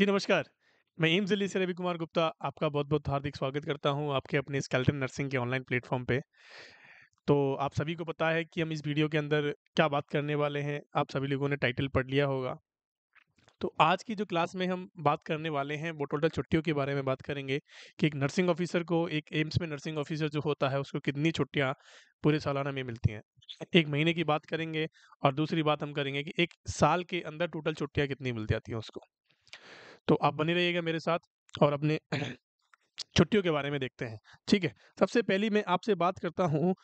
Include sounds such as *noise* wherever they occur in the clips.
जी नमस्कार। मैं एम्स दिल्ली से रवि कुमार गुप्ता आपका बहुत-बहुत हार्दिक स्वागत करता हूँ आपके अपने स्केल्टन नर्सिंग के ऑनलाइन प्लेटफ़ॉर्म पे। तो आप सभी को पता है कि हम इस वीडियो के अंदर क्या बात करने वाले हैं, आप सभी लोगों ने टाइटल पढ़ लिया होगा। तो आज की जो क्लास में हम बात करने वाले हैं, वो टोटल छुट्टियों के बारे में बात करेंगे कि एक नर्सिंग ऑफ़िसर को एक एम्स में नर्सिंग ऑफ़िसर जो होता है, उसको कितनी छुट्टियाँ पूरे सालाना में मिलती हैं। एक महीने की बात करेंगे और दूसरी बात हम करेंगे कि एक साल के अंदर टोटल छुट्टियाँ कितनी मिल जाती हैं उसको। तो आप बने रहिएगा मेरे साथ और अपने *clears throat* छुट्टियों के बारे में देखते हैं ठीक है सबसे पहली मैं आपसे बात करता हूँ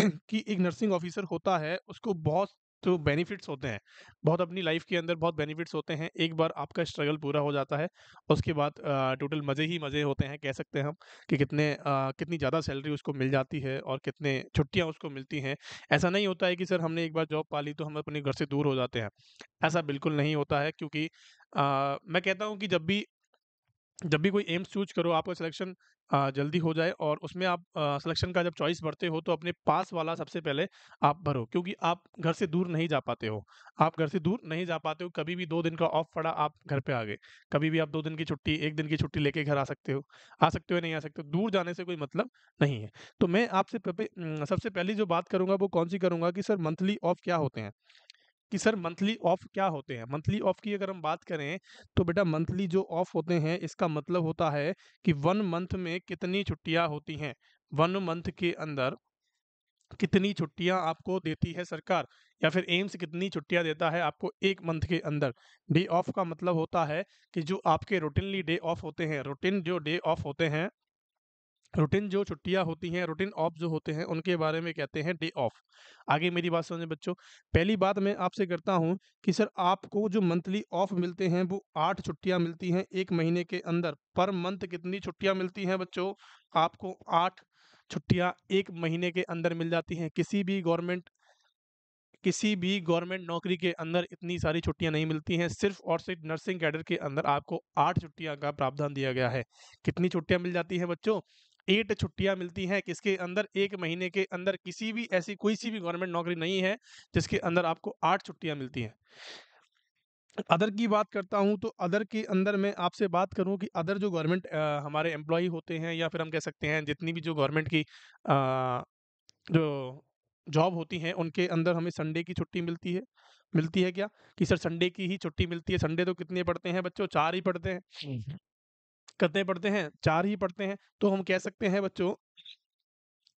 कि *clears throat* एक नर्सिंग ऑफिसर होता है उसको बहुत तो बेनिफिट्स होते हैं बहुत अपनी लाइफ के अंदर बहुत बेनिफिट्स होते हैं एक बार आपका स्ट्रगल पूरा हो जाता है उसके बाद टोटल मज़े ही मज़े होते हैं कह सकते हैं हम कि कितने आ, कितनी ज़्यादा सैलरी उसको मिल जाती है और कितने छुट्टियाँ उसको मिलती हैं ऐसा नहीं होता है कि सर हमने एक बार जॉब पा ली तो हम अपने घर से दूर हो जाते हैं ऐसा बिल्कुल नहीं होता है क्योंकि आ, मैं कहता हूँ कि जब भी जब भी कोई एम्स चूज करो आपका सिलेक्शन जल्दी हो जाए और उसमें आप सिलेक्शन का जब चॉइस भरते हो तो अपने पास वाला सबसे पहले आप भरो क्योंकि आप घर से दूर नहीं जा पाते हो आप घर से दूर नहीं जा पाते हो कभी भी दो दिन का ऑफ पड़ा आप घर पे आ गए कभी भी आप दो दिन की छुट्टी एक दिन की छुट्टी लेके घर आ सकते हो आ सकते हो नहीं आ सकते हो दूर जाने से कोई मतलब नहीं है तो मैं आपसे सबसे पहली जो बात करूँगा वो कौन सी करूँगा कि सर मंथली ऑफ क्या होते हैं कि सर मंथली ऑफ क्या होते हैं मंथली ऑफ की अगर हम बात करें तो बेटा मंथली जो ऑफ होते हैं इसका मतलब होता है कि वन मंथ में कितनी छुट्टियां होती हैं वन मंथ के अंदर कितनी छुट्टियां आपको देती है सरकार या फिर एम्स कितनी छुट्टियां देता है आपको एक मंथ के अंदर डे ऑफ का मतलब होता है कि जो आपके रूटीनली डे ऑफ होते हैं रूटीन जो डे ऑफ होते हैं रूटीन जो छुट्टियां होती हैं रूटीन ऑफ जो होते हैं उनके बारे में कहते हैं डे ऑफ आगे मेरी बात समझें बच्चों पहली बात मैं आपसे करता हूं कि सर आपको जो मंथली ऑफ मिलते हैं वो आठ छुट्टियां मिलती हैं एक महीने के अंदर पर मंथ कितनी छुट्टियां मिलती हैं बच्चों आपको आठ छुट्टियां एक महीने के अंदर मिल जाती हैं किसी भी गवर्नमेंट किसी भी गवर्नमेंट नौकरी के अंदर इतनी सारी छुट्टियां नहीं मिलती हैं सिर्फ और सिर्फ नर्सिंग कैडर के अंदर आपको आठ छुट्टियां का प्रावधान दिया गया है कितनी छुट्टियां मिल जाती हैं बच्चों एट छुट्टियां मिलती हैं किसके अंदर एक महीने के अंदर किसी भी ऐसी कोई सी भी गवर्नमेंट नौकरी नहीं है जिसके अंदर आपको आठ छुट्टियां मिलती हैं अदर की बात करता हूं तो अदर के अंदर मैं आपसे बात करूं कि अदर जो गवर्नमेंट हमारे एम्प्लॉय होते हैं या फिर हम कह सकते हैं जितनी भी जो गवर्नमेंट की आ, जो जॉब होती हैं उनके अंदर हमें संडे की छुट्टी मिलती है मिलती है क्या कि सर संडे की ही छुट्टी मिलती है संडे तो कितने पढ़ते हैं बच्चों चार ही पढ़ते हैं कितने पढ़ते हैं चार ही पढ़ते हैं तो हम कह सकते हैं बच्चों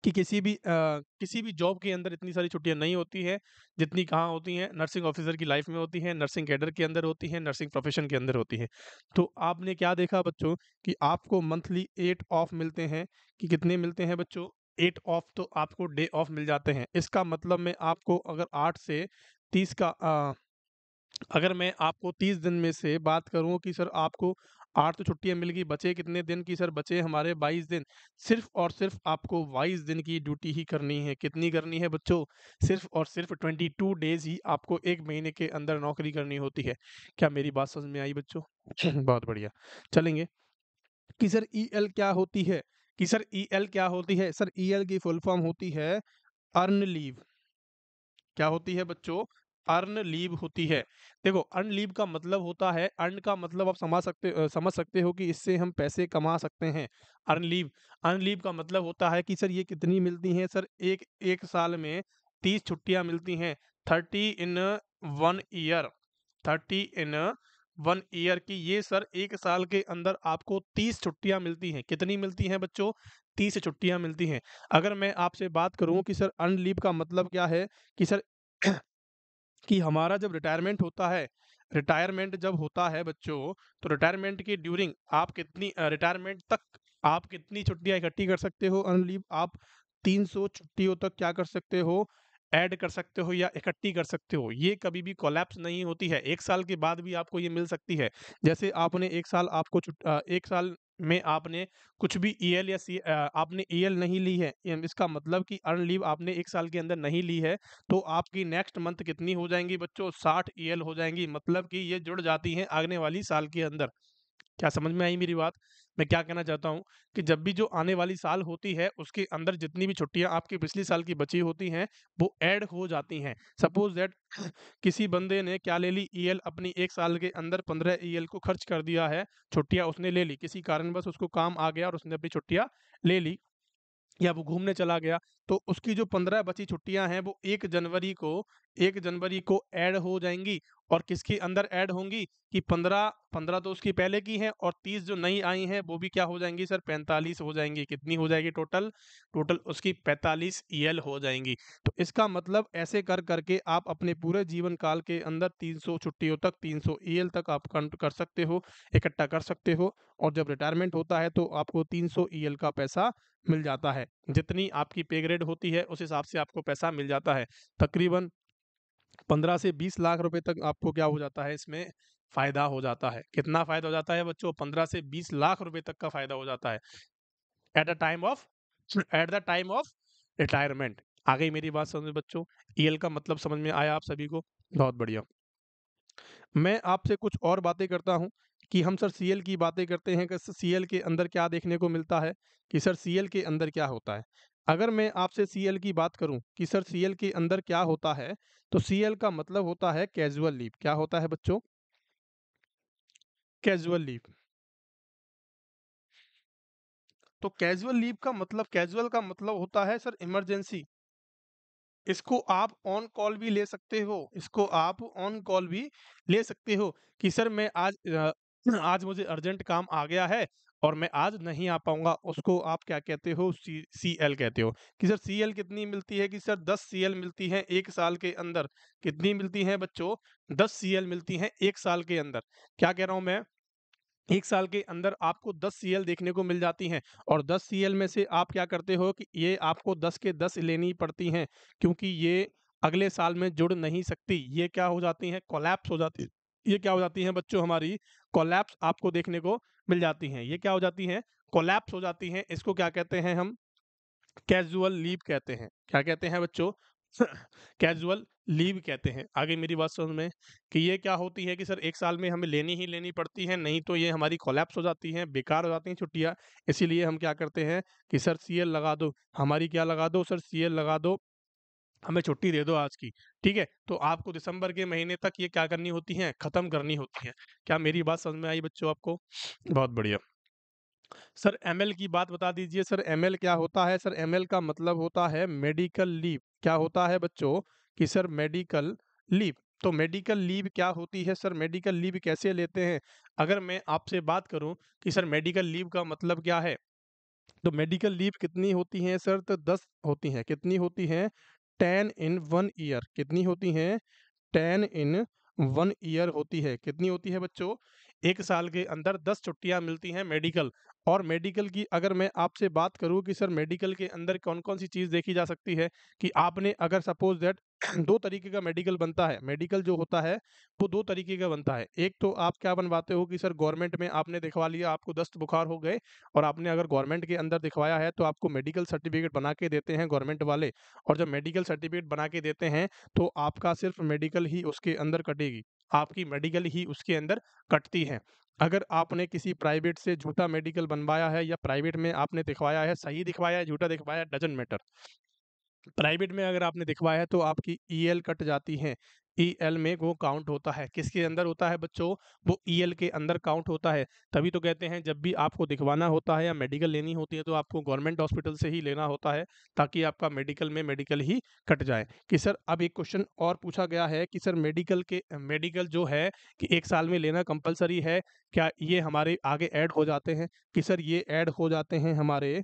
कि किसी भी आ, किसी भी जॉब के अंदर इतनी सारी छुट्टियां नहीं होती है जितनी कहाँ होती हैं नर्सिंग ऑफिसर की लाइफ में होती है नर्सिंग कैडर के अंदर होती है नर्सिंग प्रोफेशन के अंदर होती है तो आपने क्या देखा बच्चों कि आपको मंथली एट ऑफ मिलते हैं कि कितने मिलते हैं बच्चों एट ऑफ तो आपको डे ऑफ मिल जाते हैं इसका मतलब में आपको अगर आठ से तीस का आ, अगर मैं आपको तीस दिन में से बात करूं कि सर आपको आठ तो छुट्टियां मिल गई बचे कितने दिन की सर बचे हमारे बाईस दिन सिर्फ और सिर्फ आपको बाईस दिन की ड्यूटी ही करनी है कितनी करनी है बच्चों सिर्फ और सिर्फ ट्वेंटी टू डेज ही आपको एक महीने के अंदर नौकरी करनी होती है क्या मेरी बात समझ में आई बच्चों *clears throat* बहुत बढ़िया चलेंगे कि सर ई e एल क्या होती है कि सर ई e एल क्या होती है सर ई e एल की फुल फॉर्म होती है अर्न लीव क्या होती है बच्चों अर्न लीव होती है देखो अर्न लीव का मतलब होता है अर्न का मतलब आप समझ सकते समझ सकते हो कि इससे हम पैसे कमा सकते हैं अर्न लीव अर्न लीव का मतलब होता है कि सर ये कितनी मिलती हैं सर एक एक साल में तीस छुट्टियां मिलती हैं thirty in one year thirty in one year की ये सर एक साल के अंदर आपको तीस छुट्टियां मिलती हैं कितनी मिलती हैं बच्चों तीस छुट्टियां मिलती हैं अगर मैं आपसे बात करूं कि सर लीव का मतलब क्या है कि सर कि हमारा जब रिटायरमेंट होता है रिटायरमेंट जब होता है बच्चों तो रिटायरमेंट की ड्यूरिंग आप कितनी रिटायरमेंट तक आप कितनी छुट्टियां इकट्ठी कर सकते हो अनलीव आप 300 छुट्टियों तक क्या कर सकते हो ऐड कर सकते हो या इकट्ठी कर सकते हो ये कभी भी कोलैप्स नहीं होती है एक साल के बाद भी आपको ये मिल सकती है जैसे आपने एक साल आपको एक साल में आपने कुछ भी ई e एल या सी आपने एल e नहीं ली है इसका मतलब कि अर्न लीव आपने एक साल के अंदर नहीं ली है तो आपकी नेक्स्ट मंथ कितनी हो जाएंगी बच्चों साठ एल e हो जाएंगी मतलब कि ये जुड़ जाती हैं आगने वाली साल के अंदर क्या समझ में आई मेरी बात मैं क्या कहना चाहता हूँ कि जब भी जो आने वाली साल होती है उसके अंदर जितनी भी छुट्टियाँ आपकी पिछले साल की बची होती हैं वो ऐड हो जाती हैं सपोज दैट *clears throat* किसी बंदे ने क्या ले ली ईएल e अपनी एक साल के अंदर पंद्रह ईएल e को खर्च कर दिया है छुट्टियाँ उसने ले ली किसी कारणवश उसको काम आ गया और उसने अपनी छुट्टियाँ ले ली या वो घूमने चला गया तो उसकी जो पंद्रह बची छुट्टियां हैं वो एक जनवरी को एक जनवरी को ऐड हो जाएंगी और किसके अंदर ऐड होंगी कि पंद्रह पंद्रह तो उसकी पहले की हैं और तीस जो नई आई हैं वो भी क्या हो जाएंगी सर पैंतालीस हो जाएंगी कितनी हो जाएगी टोटल टोटल उसकी पैंतालीस ई हो जाएंगी तो इसका मतलब ऐसे कर करके आप अपने पूरे जीवन काल के अंदर तीन सौ छुट्टियों तक तीन सौ तक आप कर सकते हो इकट्ठा कर सकते हो और जब रिटायरमेंट होता है तो आपको तीन सौ का पैसा मिल जाता है जितनी आपकी पे ग्रेड ट्रेड होती है उस हिसाब से आपको पैसा मिल जाता है तकरीबन पंद्रह से बीस लाख रुपए तक आपको क्या हो जाता है इसमें फायदा हो जाता है कितना फायदा हो जाता है बच्चों पंद्रह से बीस लाख रुपए तक का फायदा हो जाता है at the time of at the time of retirement आ गई मेरी बात समझ बच्चों ई e का मतलब समझ में आया आप सभी को बहुत बढ़िया मैं आपसे कुछ और बातें करता हूँ कि हम सर सीएल की बातें करते हैं कि सीएल के अंदर क्या देखने को मिलता है कि सर सीएल के अंदर क्या होता है अगर मैं आपसे सी की बात करूं कि सर सी के अंदर क्या होता है तो सी का मतलब होता है कैजुअल लीव क्या होता है बच्चों कैजुअल लीव तो कैजुअल लीव का मतलब कैजुअल का मतलब होता है सर इमरजेंसी इसको आप ऑन कॉल भी ले सकते हो इसको आप ऑन कॉल भी ले सकते हो कि सर मैं आज *clears throat* आज मुझे अर्जेंट काम आ गया है और मैं आज नहीं आ पाऊंगा उसको आप क्या कहते हो सी सी एल कहते हो कि सर सी एल कितनी मिलती है कि सर दस सी एल मिलती है एक साल के अंदर कितनी मिलती है बच्चों दस सी एल मिलती है एक साल के अंदर क्या कह रहा हूं मैं एक साल के अंदर आपको 10 सी देखने को मिल जाती हैं और 10 सी में से आप क्या करते हो कि ये आपको 10 के 10 लेनी पड़ती हैं क्योंकि ये अगले साल में जुड़ नहीं सकती ये क्या हो जाती हैं कोलैप्स हो जाती है ये क्या हो जाती हैं बच्चों हमारी कोलैप्स आपको देखने को मिल जाती हैं ये क्या हो जाती हैं कोलैप्स हो जाती हैं इसको क्या कहते हैं हम कैजुअल लीव कहते हैं क्या कहते हैं बच्चों *laughs* कैजुअल लीव कहते हैं आगे मेरी बात समझ में कि ये क्या होती है कि सर एक साल में हमें लेनी ही लेनी पड़ती है नहीं तो ये हमारी कोलैप्स हो जाती हैं बेकार हो जाती हैं छुट्टियाँ इसीलिए हम क्या करते हैं कि सर सीएल लगा दो हमारी क्या लगा दो सर सीएल लगा दो हमें छुट्टी दे दो आज की ठीक है तो आपको दिसंबर के महीने तक ये क्या करनी होती है खत्म करनी होती है क्या मेरी बात समझ में आई बच्चों आपको बहुत बढ़िया सर एमएल की बात बता दीजिए सर एमएल क्या होता है सर एमएल का मतलब होता है मेडिकल लीव क्या होता है बच्चों कि सर मेडिकल लीव तो मेडिकल लीव क्या होती है सर मेडिकल लीव कैसे लेते हैं अगर मैं आपसे बात करूं कि सर मेडिकल लीव का मतलब क्या है तो मेडिकल लीव कितनी होती हैं सर तो दस होती हैं कितनी होती हैं टेन इन वन ईयर कितनी होती हैं टेन इन वन ईयर होती है कितनी होती है बच्चों एक साल के अंदर दस छुट्टियां मिलती हैं मेडिकल और मेडिकल की अगर मैं आपसे बात करूं कि सर मेडिकल के अंदर कौन कौन सी चीज़ देखी जा सकती है कि आपने अगर सपोज दैट *clears throat* दो तरीके का मेडिकल बनता है मेडिकल जो होता है वो दो तरीके का बनता है एक तो आप क्या बनवाते हो कि सर गवर्नमेंट में आपने दिखवा लिया आपको दस्त बुखार हो गए और आपने अगर गवर्नमेंट के अंदर दिखवाया है तो आपको मेडिकल सर्टिफिकेट बना के देते हैं गवर्नमेंट वाले और जब मेडिकल सर्टिफिकेट बना के देते हैं तो आपका सिर्फ मेडिकल ही उसके अंदर कटेगी आपकी मेडिकल ही उसके अंदर कटती है अगर आपने किसी प्राइवेट से झूठा मेडिकल बनवाया है या प्राइवेट में आपने दिखवाया है सही दिखवाया है झूठा दिखवाया है डजेंट मैटर प्राइवेट में अगर आपने दिखवाया है तो आपकी ईएल e कट जाती है ई e एल में वो काउंट होता है किसके अंदर होता है बच्चों वो ई e एल के अंदर काउंट होता है तभी तो कहते हैं जब भी आपको दिखवाना होता है या मेडिकल लेनी होती है तो आपको गवर्नमेंट हॉस्पिटल से ही लेना होता है ताकि आपका मेडिकल में मेडिकल ही कट जाए कि सर अब एक क्वेश्चन और पूछा गया है कि सर मेडिकल के मेडिकल जो है कि एक साल में लेना कंपलसरी है क्या ये हमारे आगे ऐड हो जाते हैं कि सर ये ऐड हो जाते हैं हमारे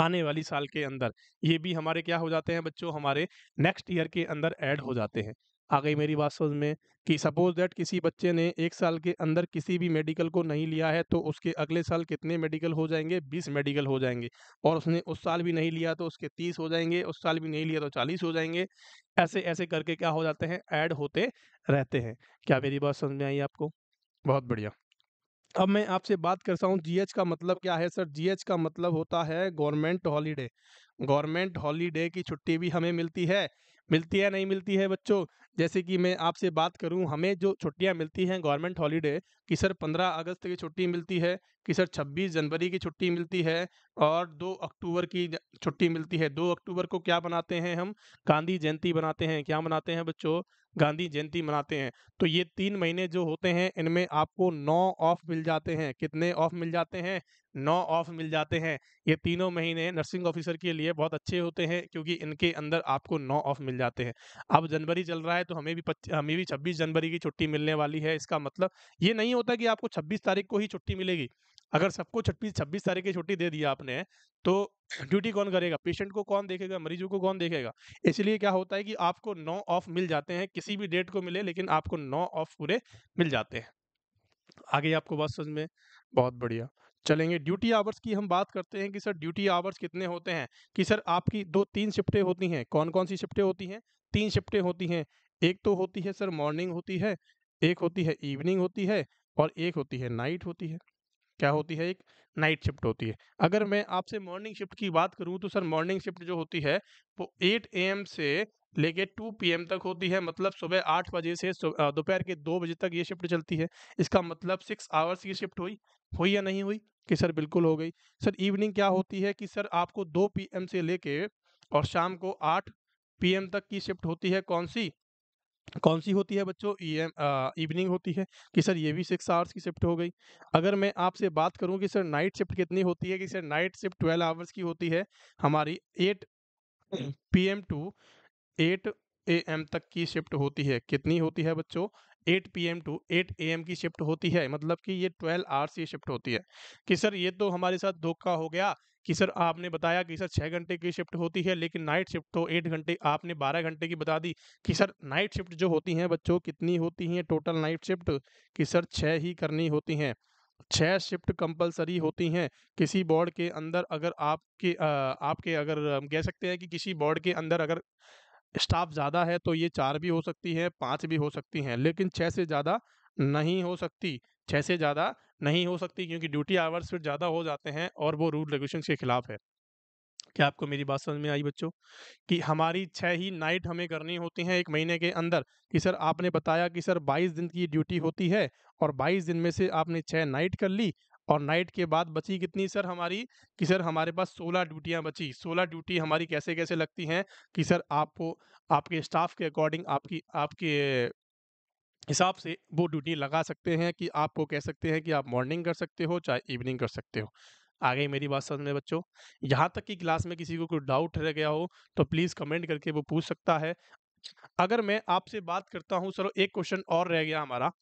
आने वाली साल के अंदर ये भी हमारे क्या हो जाते हैं बच्चों हमारे नेक्स्ट ईयर के अंदर ऐड हो जाते हैं आ गई मेरी बात समझ में कि सपोज दैट किसी बच्चे ने एक साल के अंदर किसी भी मेडिकल को नहीं लिया है तो उसके अगले साल कितने मेडिकल हो जाएंगे बीस मेडिकल हो जाएंगे और उसने उस साल भी नहीं लिया तो उसके तीस हो जाएंगे उस साल भी नहीं लिया तो चालीस हो जाएंगे ऐसे ऐसे करके क्या हो जाते हैं ऐड होते रहते हैं क्या मेरी बात समझ में आई आपको बहुत बढ़िया अब मैं आपसे बात करता हूँ जीएच का मतलब क्या है सर जीएच का मतलब होता है गवर्नमेंट हॉलीडे गवर्नमेंट हॉलीडे की छुट्टी भी हमें मिलती है मिलती है नहीं मिलती है बच्चों जैसे कि मैं आपसे बात करूं हमें जो छुट्टियां मिलती हैं गवर्नमेंट हॉलीडे कि सर पंद्रह अगस्त की छुट्टी मिलती है कि सर छब्बीस जनवरी की छुट्टी मिलती है और दो अक्टूबर की छुट्टी मिलती है दो अक्टूबर को क्या बनाते हैं हम गांधी जयंती बनाते हैं क्या मनाते हैं बच्चों गांधी जयंती मनाते हैं तो ये तीन महीने जो होते हैं इनमें आपको नौ ऑफ मिल जाते हैं कितने ऑफ मिल जाते हैं नौ ऑफ मिल जाते हैं ये तीनों महीने नर्सिंग ऑफिसर के लिए बहुत अच्छे होते हैं क्योंकि इनके अंदर आपको नौ ऑफ मिल जाते हैं अब जनवरी चल रहा है है तो हमें भी हमें भी छब्बीस जनवरी की छुट्टी मिलने वाली है इसका मतलब ये नहीं होता कि आपको छब्बीस तारीख को ही छुट्टी मिलेगी अगर सबको छब्बीस छब्बीस तारीख की छुट्टी दे दिया आपने तो ड्यूटी कौन करेगा पेशेंट को कौन देखेगा मरीजों को कौन देखेगा इसलिए क्या होता है कि आपको नौ ऑफ मिल जाते हैं किसी भी डेट को मिले लेकिन आपको नौ ऑफ पूरे मिल जाते हैं आगे आपको बात समझ में बहुत बढ़िया चलेंगे ड्यूटी आवर्स की हम बात करते हैं कि सर ड्यूटी आवर्स कितने होते हैं कि सर आपकी दो तीन शिफ्टें होती हैं कौन कौन सी शिफ्टें होती हैं तीन शिफ्टें होती हैं एक तो होती है सर मॉर्निंग होती है एक होती है इवनिंग होती है और एक होती है नाइट होती है क्या होती है एक नाइट शिफ्ट होती है अगर मैं आपसे मॉर्निंग शिफ्ट की बात करूं तो सर मॉर्निंग शिफ्ट जो होती है वो 8 एम से लेके 2 पीएम तक होती है मतलब सुबह आठ बजे से दोपहर के दो बजे तक ये शिफ्ट चलती है इसका मतलब सिक्स आवर्स की शिफ्ट हुई हुई या नहीं हुई कि सर बिल्कुल हो गई सर इवनिंग क्या होती है कि सर आपको दो पी से लेके और शाम को आठ पीएम तक की शिफ्ट होती है कौन सी कौन सी होती है बच्चों ई इवनिंग होती है कि सर ये भी सिक्स आवर्स की शिफ्ट हो गई अगर मैं आपसे बात करूं कि सर नाइट शिफ्ट कितनी होती है कि sir night shift twelve hours की होती है हमारी eight P M to eight A M तक की शिफ्ट होती है कितनी होती है बच्चों eight P M to eight A M की शिफ्ट होती है मतलब कि ये ट्वेल्व आवर्स ये शिफ्ट होती है कि सर ये तो हमारे साथ धोखा हो गया कि सर आपने बताया कि सर छः घंटे की शिफ्ट होती है लेकिन नाइट शिफ्ट तो एट घंटे आपने बारह घंटे की बता दी कि सर नाइट शिफ्ट जो होती हैं बच्चों कितनी होती हैं टोटल नाइट शिफ्ट कि सर छः ही करनी होती हैं छः शिफ्ट कंपलसरी होती हैं किसी बोर्ड के अंदर अगर आपके आपके अगर कह सकते हैं कि किसी बोर्ड के अंदर अगर स्टाफ ज़्यादा है तो ये चार भी हो सकती है पाँच भी हो सकती हैं लेकिन छः से ज़्यादा नहीं हो सकती छः से ज़्यादा नहीं हो सकती क्योंकि ड्यूटी आवर्स फिर ज़्यादा हो जाते हैं और वो रूल रेगुलेशन के खिलाफ है क्या आपको मेरी बात समझ में आई बच्चों कि हमारी छः ही नाइट हमें करनी होती हैं एक महीने के अंदर कि सर आपने बताया कि सर 22 दिन की ड्यूटी होती है और 22 दिन में से आपने छः नाइट कर ली और नाइट के बाद बची कितनी सर हमारी कि सर हमारे पास सोलह ड्यूटियाँ बची सोलह ड्यूटी हमारी कैसे कैसे लगती हैं कि सर आपको आपके स्टाफ के अकॉर्डिंग आपकी आपके हिसाब से वो ड्यूटी लगा सकते हैं कि आपको कह सकते हैं कि आप मॉर्निंग कर सकते हो चाहे इवनिंग कर सकते हो आ गई मेरी बात समझ में बच्चों यहाँ तक कि क्लास में किसी को कोई डाउट रह गया हो तो प्लीज़ कमेंट करके वो पूछ सकता है अगर मैं आपसे बात करता हूँ सर एक क्वेश्चन और रह गया हमारा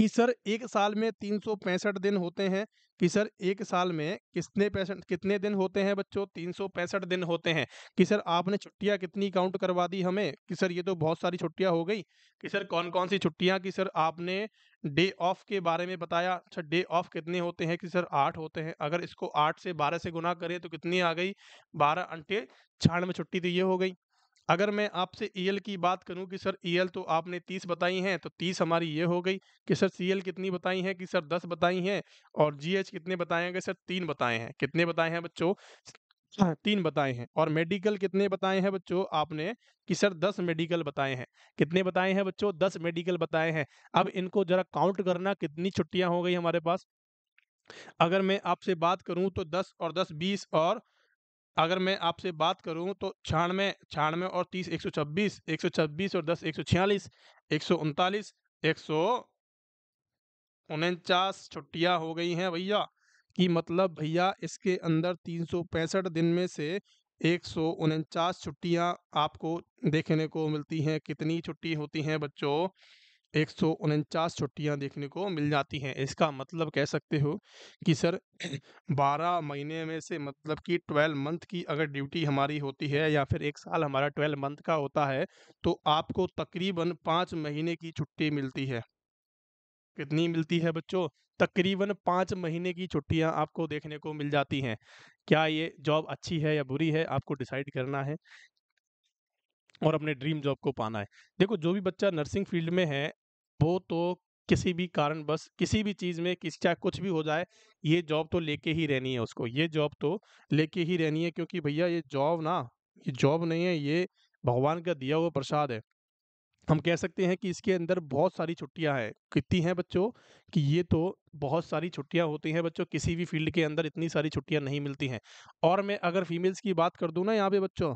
कि सर एक साल में तीन सौ पैंसठ दिन होते हैं कि सर एक साल में कितने पैसठ कितने दिन होते हैं बच्चों तीन सौ पैंसठ दिन होते हैं कि सर आपने छुट्टियां कितनी काउंट करवा दी हमें कि सर ये तो बहुत सारी छुट्टियां हो गई कि सर कौन कौन सी छुट्टियां कि सर आपने डे ऑफ के बारे में बताया अच्छा डे ऑफ कितने होते हैं कि सर आठ होते हैं अगर इसको आठ से बारह से गुना करें तो कितनी आ गई बारह अंटे छाण में छुट्टी तो ये हो गई अगर मैं आपसे ई e की बात करूं कि सर ई e तो आपने तीस बताई हैं तो तीस हमारी ये हो गई कि सर सी कितनी बताई हैं कि सर दस बताई हैं और जी कितने बताए हैं कि सर तीन बताए हैं कितने बताए हैं बच्चों हाँ, तीन बताए हैं और मेडिकल कितने बताए हैं बच्चों आपने कि सर दस मेडिकल बताए हैं कितने बताए हैं बच्चों दस मेडिकल बताए हैं अब इनको जरा काउंट करना कितनी छुट्टियां हो गई हमारे पास अगर मैं आपसे बात करूं तो दस और दस बीस और अगर मैं आपसे बात करूं तो छियानवे छियानवे और तीस एक सौ छब्बीस एक सौ छब्बीस और दस एक सौ छियालीस एक सौ उनतालीस एक सौ उनचास छुट्टियाँ हो गई हैं भैया कि मतलब भैया इसके अंदर तीन सौ पैंसठ दिन में से एक सौ उनचास छुट्टियाँ आपको देखने को मिलती हैं कितनी छुट्टी होती हैं बच्चों एक सौ उनचास छुट्टियाँ देखने को मिल जाती हैं इसका मतलब कह सकते हो कि सर *clears throat* बारह महीने में से मतलब कि ट्वेल्व मंथ की अगर ड्यूटी हमारी होती है या फिर एक साल हमारा ट्वेल्व मंथ का होता है तो आपको तकरीबन पाँच महीने की छुट्टी मिलती है कितनी मिलती है बच्चों तकरीबन पाँच महीने की छुट्टियां आपको देखने को मिल जाती हैं क्या ये जॉब अच्छी है या बुरी है आपको डिसाइड करना है और अपने ड्रीम जॉब को पाना है देखो जो भी बच्चा नर्सिंग फील्ड में है वो तो किसी भी कारण बस किसी भी चीज़ में किस चाहे कुछ भी हो जाए ये जॉब तो लेके ही रहनी है उसको ये जॉब तो लेके ही रहनी है क्योंकि भैया ये जॉब ना ये जॉब नहीं है ये भगवान का दिया हुआ प्रसाद है हम कह सकते हैं कि इसके अंदर बहुत सारी छुट्टियां हैं कितनी हैं बच्चों कि ये तो बहुत सारी छुट्टियां होती हैं बच्चों किसी भी फील्ड के अंदर इतनी सारी छुट्टियां नहीं मिलती हैं और मैं अगर फीमेल्स की बात कर दूँ ना यहाँ पे बच्चों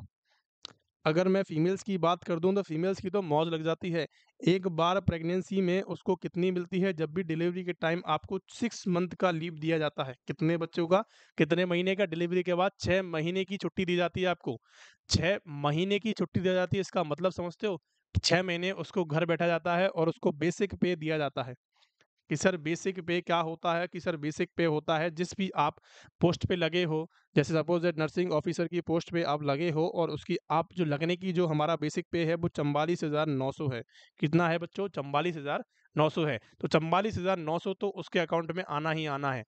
अगर मैं फ़ीमेल्स की बात कर दूं तो फ़ीमेल्स की तो मौज लग जाती है एक बार प्रेगनेंसी में उसको कितनी मिलती है जब भी डिलीवरी के टाइम आपको सिक्स मंथ का लीव दिया जाता है कितने बच्चों का कितने महीने का डिलीवरी के बाद छः महीने की छुट्टी दी जाती है आपको छः महीने की छुट्टी दी जाती है इसका मतलब समझते हो छः महीने उसको घर बैठा जाता है और उसको बेसिक पे दिया जाता है कि सर बेसिक पे क्या होता है कि सर बेसिक पे होता है जिस भी आप पोस्ट पे लगे हो जैसे सपोज दैट नर्सिंग ऑफिसर की पोस्ट पे आप लगे हो और उसकी आप जो लगने की जो हमारा बेसिक पे है वो चम्बालीस हज़ार नौ सौ है कितना है बच्चों चम्बालीस हज़ार नौ सौ है तो चम्बालीस हज़ार नौ सौ तो उसके अकाउंट में आना ही आना है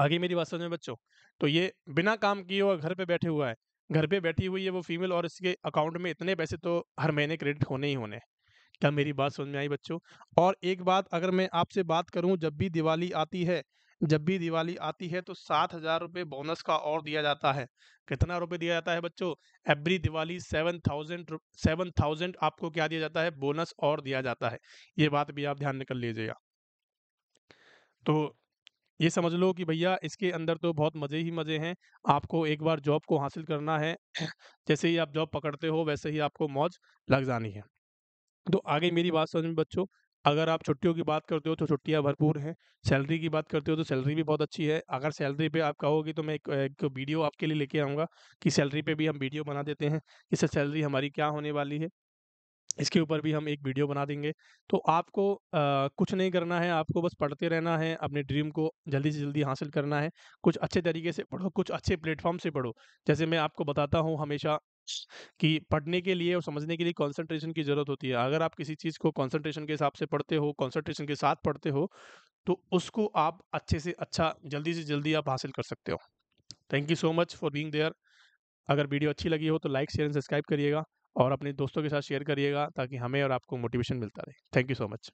आगे मेरी बात समझ में बच्चों तो ये बिना काम किए और घर पर बैठे हुआ है घर पर बैठी हुई है वो फीमेल और इसके अकाउंट में इतने पैसे तो हर महीने क्रेडिट होने ही होने हैं क्या मेरी बात समझ में आई बच्चों और एक बात अगर मैं आपसे बात करूं जब भी दिवाली आती है जब भी दिवाली आती है तो सात हजार रुपये बोनस का और दिया जाता है कितना रुपये दिया जाता है बच्चों every Diwali seven thousand seven thousand आपको क्या दिया जाता है बोनस और दिया जाता है ये बात भी आप ध्यान निकल लीजिएगा तो ये समझ लो कि भैया इसके अंदर तो बहुत मज़े ही मज़े हैं आपको एक बार जॉब को हासिल करना है जैसे ही आप जॉब पकड़ते हो वैसे ही आपको मौज लग जानी है तो आगे मेरी बात समझ में बच्चों अगर आप छुट्टियों की बात करते हो तो छुट्टियाँ भरपूर हैं सैलरी की बात करते हो तो सैलरी भी बहुत अच्छी है अगर सैलरी पे आप कहोगे तो मैं एक, एक वीडियो आपके लिए लेके आऊँगा कि सैलरी पे भी हम वीडियो बना देते हैं इससे सैलरी हमारी क्या होने वाली है इसके ऊपर भी हम एक वीडियो बना देंगे तो आपको आ, कुछ नहीं करना है आपको बस पढ़ते रहना है अपने ड्रीम को जल्दी से जल्दी हासिल करना है कुछ अच्छे तरीके से पढ़ो कुछ अच्छे प्लेटफॉर्म से पढ़ो जैसे मैं आपको बताता हूँ हमेशा कि पढ़ने के लिए और समझने के लिए कंसंट्रेशन की ज़रूरत होती है अगर आप किसी चीज़ को कंसंट्रेशन के हिसाब से पढ़ते हो कंसंट्रेशन के साथ पढ़ते हो तो उसको आप अच्छे से अच्छा जल्दी से जल्दी आप हासिल कर सकते हो thank you so much for being there अगर वीडियो अच्छी लगी हो तो लाइक शेयर एंड सब्सक्राइब करिएगा और अपने दोस्तों के साथ शेयर करिएगा ताकि हमें और आपको मोटिवेशन मिलता रहे थैंक यू सो मच